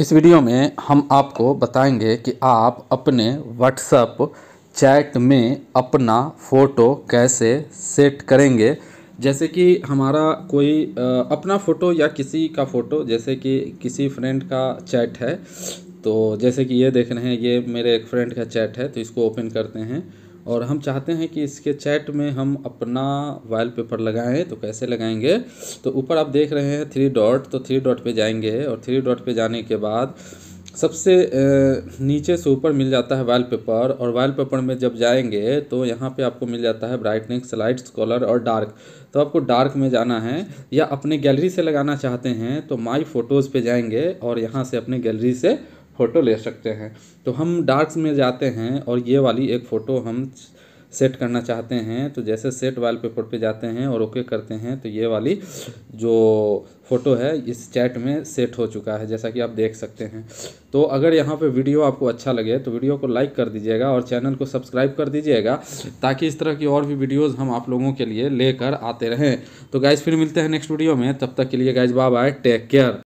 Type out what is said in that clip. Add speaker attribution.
Speaker 1: इस वीडियो में हम आपको बताएंगे कि आप अपने व्हाट्सअप चैट में अपना फ़ोटो कैसे सेट करेंगे जैसे कि हमारा कोई अपना फ़ोटो या किसी का फ़ोटो जैसे कि किसी फ्रेंड का चैट है तो जैसे कि ये देख रहे हैं ये मेरे एक फ्रेंड का चैट है तो इसको ओपन करते हैं और हम चाहते हैं कि इसके चैट में हम अपना वॉलपेपर लगाएं तो कैसे लगाएंगे तो ऊपर आप देख रहे हैं थ्री डॉट तो थ्री डॉट पे जाएंगे और थ्री डॉट पे जाने के बाद सबसे नीचे से ऊपर मिल जाता है वॉलपेपर और वॉलपेपर में जब जाएंगे तो यहाँ पे आपको मिल जाता है ब्राइटनेस लाइट्स कलर और डार्क तो आपको डार्क में जाना है या अपने गैलरी से लगाना चाहते हैं तो माई फ़ोटोज़ पे जाएंगे और यहाँ से अपने गैलरी से फ़ोटो ले सकते हैं तो हम डार्क्स में जाते हैं और ये वाली एक फ़ोटो हम सेट करना चाहते हैं तो जैसे सेट वाल पेपर पे जाते हैं और ओके करते हैं तो ये वाली जो फ़ोटो है इस चैट में सेट हो चुका है जैसा कि आप देख सकते हैं तो अगर यहाँ पे वीडियो आपको अच्छा लगे तो वीडियो को लाइक कर दीजिएगा और चैनल को सब्सक्राइब कर दीजिएगा ताकि इस तरह की और भी वीडियोस हम आप लोगों के लिए लेकर आते रहें तो गाइज़ फिर मिलते हैं नेक्स्ट वीडियो में तब तक के लिए गाइज बाय टेक केयर